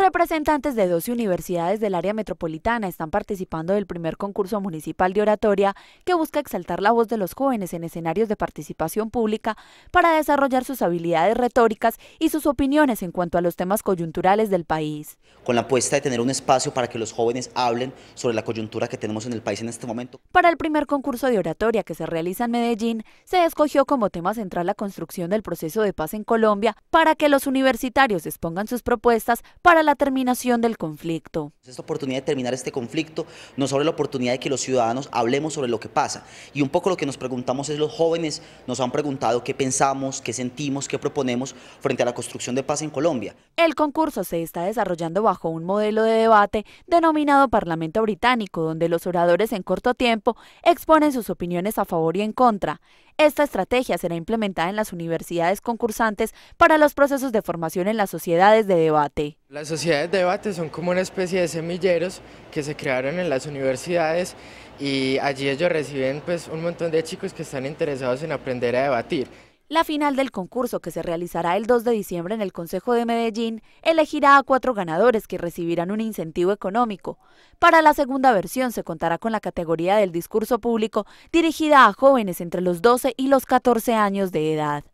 Representantes de 12 universidades del área metropolitana están participando del primer concurso municipal de oratoria que busca exaltar la voz de los jóvenes en escenarios de participación pública para desarrollar sus habilidades retóricas y sus opiniones en cuanto a los temas coyunturales del país. Con la apuesta de tener un espacio para que los jóvenes hablen sobre la coyuntura que tenemos en el país en este momento. Para el primer concurso de oratoria que se realiza en Medellín, se escogió como tema central la construcción del proceso de paz en Colombia para que los universitarios expongan sus propuestas para la la terminación del conflicto. Esta oportunidad de terminar este conflicto nos abre la oportunidad de que los ciudadanos hablemos sobre lo que pasa. Y un poco lo que nos preguntamos es los jóvenes nos han preguntado qué pensamos, qué sentimos, qué proponemos frente a la construcción de paz en Colombia. El concurso se está desarrollando bajo un modelo de debate denominado Parlamento Británico, donde los oradores en corto tiempo exponen sus opiniones a favor y en contra. Esta estrategia será implementada en las universidades concursantes para los procesos de formación en las sociedades de debate. Las sociedades de debate son como una especie de semilleros que se crearon en las universidades y allí ellos reciben pues, un montón de chicos que están interesados en aprender a debatir. La final del concurso que se realizará el 2 de diciembre en el Consejo de Medellín elegirá a cuatro ganadores que recibirán un incentivo económico. Para la segunda versión se contará con la categoría del discurso público dirigida a jóvenes entre los 12 y los 14 años de edad.